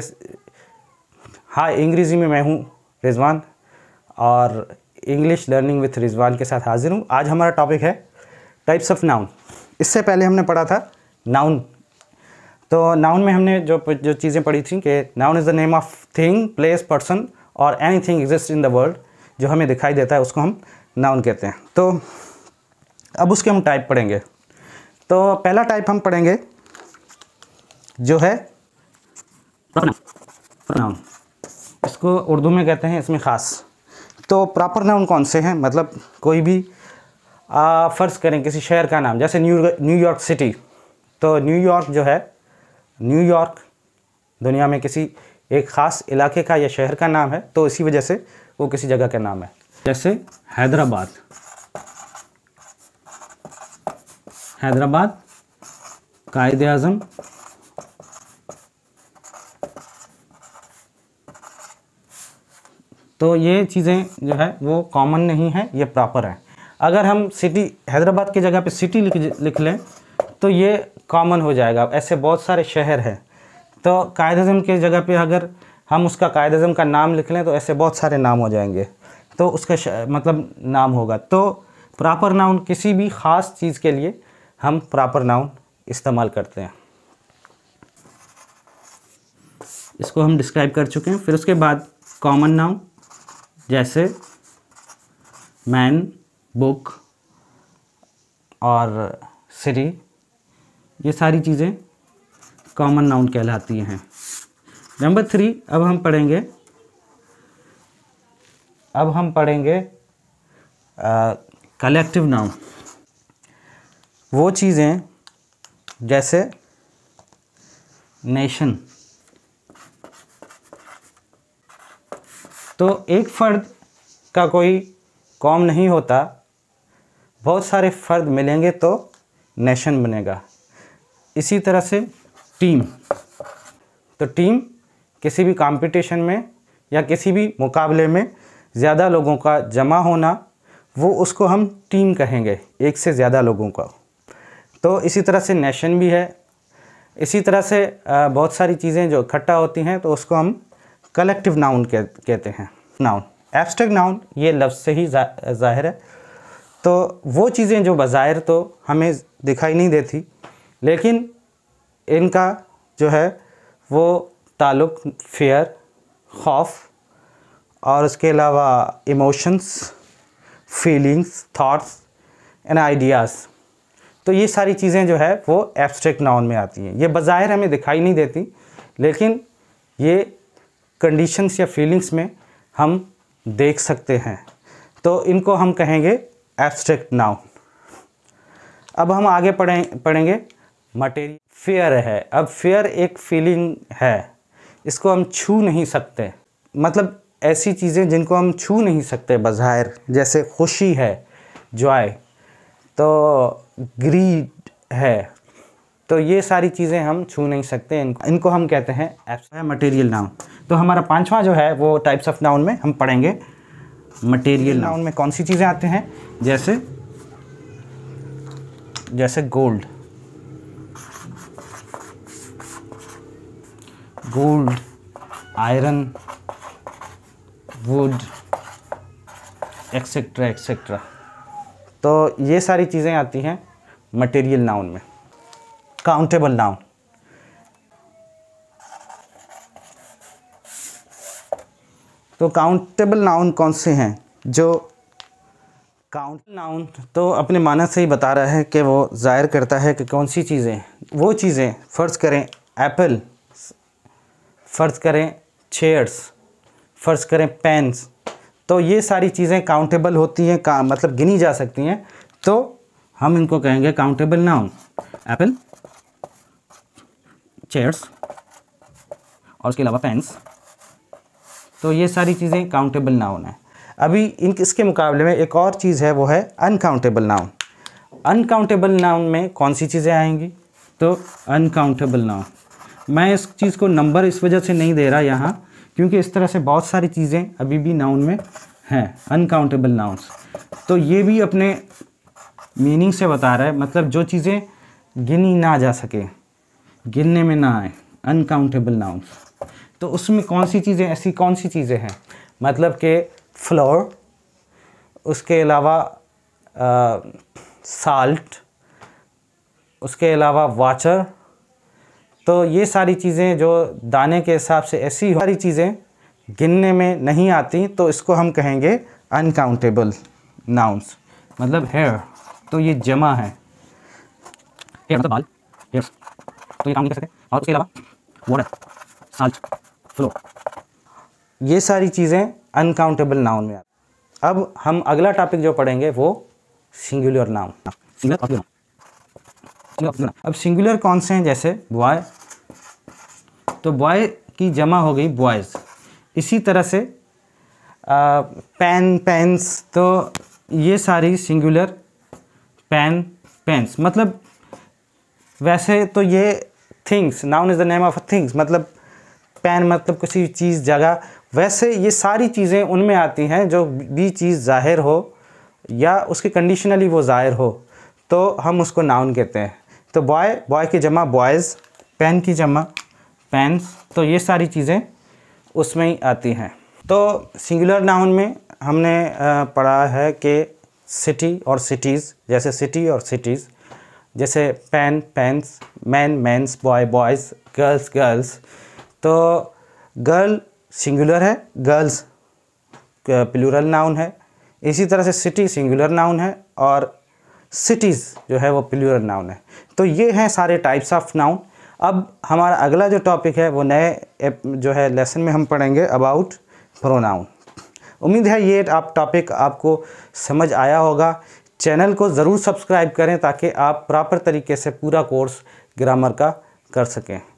के हाँ अंग्रेज़ी में मैं हूँ रिजवान और इंग्लिश लर्निंग विथ रिजवान के साथ हाजिर हूँ आज हमारा टॉपिक है टाइप्स ऑफ नाउन इससे पहले हमने पढ़ा था नाउन तो नाउन में हमने जो जो चीज़ें पढ़ी थी कि noun is the name of thing place person और any thing exist in the world जो हमें दिखाई देता है उसको हम नाउन कहते हैं तो अब उसके हम टाइप पढ़ेंगे तो पहला टाइप हम पढ़ेंगे जो है प्रॉपर नाउन इसको उर्दू में कहते हैं इसमें ख़ास तो प्रॉपर नाउन कौन से हैं मतलब कोई भी फ़र्ज़ करें किसी शहर का नाम जैसे न्यू न्यूयॉर्क सिटी तो न्यूयॉर्क जो है न्यूयॉर्क दुनिया में किसी एक ख़ास इलाके का या शहर का नाम है तो इसी वजह से वो किसी जगह का नाम है जैसे हैदराबाद हैदराबाद कायद अज़म तो ये चीज़ें जो है वो कॉमन नहीं है ये प्रॉपर है अगर हम सिटी हैदराबाद की जगह पे सिटी लिख लिख लें तो ये कॉमन हो जाएगा ऐसे बहुत सारे शहर हैं तो कायद अजम की जगह पे अगर हम उसका कायद अजम का नाम लिख लें तो ऐसे बहुत सारे नाम हो जाएंगे तो उसका मतलब नाम होगा तो प्रॉपर नाउन किसी भी ख़ास चीज़ के लिए हम प्रॉपर नाउन इस्तेमाल करते हैं इसको हम डिस्क्राइब कर चुके हैं फिर उसके बाद कॉमन नाउन जैसे मैन बुक और सिरी ये सारी चीज़ें कॉमन नाउन कहलाती हैं नंबर थ्री अब हम पढ़ेंगे अब हम पढ़ेंगे कलेक्टिव नाउन वो चीज़ें जैसे नेशन तो एक फ़र्द का कोई कॉम नहीं होता बहुत सारे फ़र्द मिलेंगे तो नेशन बनेगा इसी तरह से टीम तो टीम किसी भी कंपटीशन में या किसी भी मुकाबले में ज़्यादा लोगों का जमा होना वो उसको हम टीम कहेंगे एक से ज़्यादा लोगों का तो इसी तरह से नेशन भी है इसी तरह से बहुत सारी चीज़ें जो इकट्ठा होती हैं तो उसको हम कलेक्टिव नाउन कह, कहते हैं नाउन एब्स्ट्रैक्ट नाउन ये लफ्ज़ से ही जा, जाहिर है तो वो चीज़ें जो बाहर तो हमें दिखाई नहीं देती लेकिन इनका जो है वो ताल्लुक फेयर खौफ और उसके अलावा emotions feelings thoughts and ideas तो ये सारी चीज़ें जो है वो एब्स्ट्रैक्ट नाउन में आती हैं ये बाहर हमें दिखाई नहीं देती लेकिन ये कंडीशंस या फीलिंग्स में हम देख सकते हैं तो इनको हम कहेंगे एब्स्ट्रैक्ट नाउ अब हम आगे पढ़ें पढ़ेंगे मटेरियल फेयर है अब फेयर एक फीलिंग है इसको हम छू नहीं सकते मतलब ऐसी चीज़ें जिनको हम छू नहीं सकते बाहर जैसे खुशी है जॉय तो ग्रीड है तो ये सारी चीज़ें हम छू नहीं सकते इनको इनको हम कहते हैं एब्स्ट्रैक्ट मटेरियल नाउन तो हमारा पांचवा जो है वो टाइप्स ऑफ नाउन में हम पढ़ेंगे मटेरियल नाउन में कौन सी चीज़ें आते हैं जैसे जैसे gold gold iron wood etcetera etcetera तो ये सारी चीज़ें आती हैं मटेरियल नाउन में तो countable noun तो काउंटेबल नाउन कौन से हैं जो काउंट नाउन तो अपने माना से ही बता रहा है कि वो ज़ाहिर करता है कि कौन सी चीज़ें वो चीज़ें फ़र्ज़ करें एप्पल फ़र्ज़ करें चेयर्स फ़र्ज़ करें पेन्स तो ये सारी चीज़ें काउंटेबल होती हैं का मतलब गिनी जा सकती हैं तो हम इनको कहेंगे काउंटेबल नाउन एप्पल चेयर्स और उसके अलावा पेंस तो ये सारी चीज़ें काउंटेबल नाउन है अभी इन इसके मुकाबले में एक और चीज़ है वो है अनकाउंटेबल नाउन अनकाउंटेबल नाउन में कौन सी चीज़ें आएंगी तो अनकाउंटेबल नाउन मैं इस चीज़ को नंबर इस वजह से नहीं दे रहा यहाँ क्योंकि इस तरह से बहुत सारी चीज़ें अभी भी नाउन में हैं अनकाउंटेबल नाउन्स तो ये भी अपने मीनिंग से बता रहा है मतलब जो चीज़ें गिनी ना जा सके गिनने में ना आए अनकाउंटेबल नाउंस तो उसमें कौन सी चीज़ें ऐसी कौन सी चीज़ें हैं मतलब कि फ्लोर उसके अलावा साल्ट उसके अलावा वाचर तो ये सारी चीज़ें जो दाने के हिसाब से ऐसी सारी चीज़ें गिनने में नहीं आती तो इसको हम कहेंगे अनकाउंटेबल नाउंस मतलब हेयर तो ये जमा है हेयर मतलब बाल हेयर तो ये काम नहीं कर सकते और उसके अलावा वाटर साल्ट फ्लो ये सारी चीज़ें अनकाउंटेबल नाउन में आती अब हम अगला टॉपिक जो पढ़ेंगे वो सिंगुलर नाउन अब सिंगुलर कौन से हैं जैसे बॉय तो बॉय की जमा हो गई बॉयज़ इसी तरह से पेन पेंस तो ये सारी सिंगुलर पेन पेंस मतलब वैसे तो ये things noun is the name of things मतलब पैन मतलब किसी चीज़ जगह वैसे ये सारी चीज़ें उनमें आती हैं जो भी चीज़ ज़ाहिर हो या उसकी कंडीशनली वो ज़ाहिर हो तो हम उसको नाउन कहते हैं तो बॉय बॉय की जमा बॉयज़ पेन की जमा पेन्स तो ये सारी चीज़ें उसमें ही आती हैं तो सिंगुलर नाउन में हमने पढ़ा है कि सिटी और सिटीज़ जैसे सिटी और सिटीज़ जैसे pen pens man mans boy boys girls girls तो गर्ल सिंगुलर है गर्ल्स प्लूरल नाउन है इसी तरह से सिटी सिंगुलर नाउन है और सिटीज़ जो है वो प्लूरल नाउन है तो ये हैं सारे टाइप्स ऑफ नाउन अब हमारा अगला जो टॉपिक है वो नए जो है लेसन में हम पढ़ेंगे अबाउट प्रोनाउन उम्मीद है ये आप टॉपिक आपको समझ आया होगा चैनल को ज़रूर सब्सक्राइब करें ताकि आप प्रॉपर तरीके से पूरा कोर्स ग्रामर का कर सकें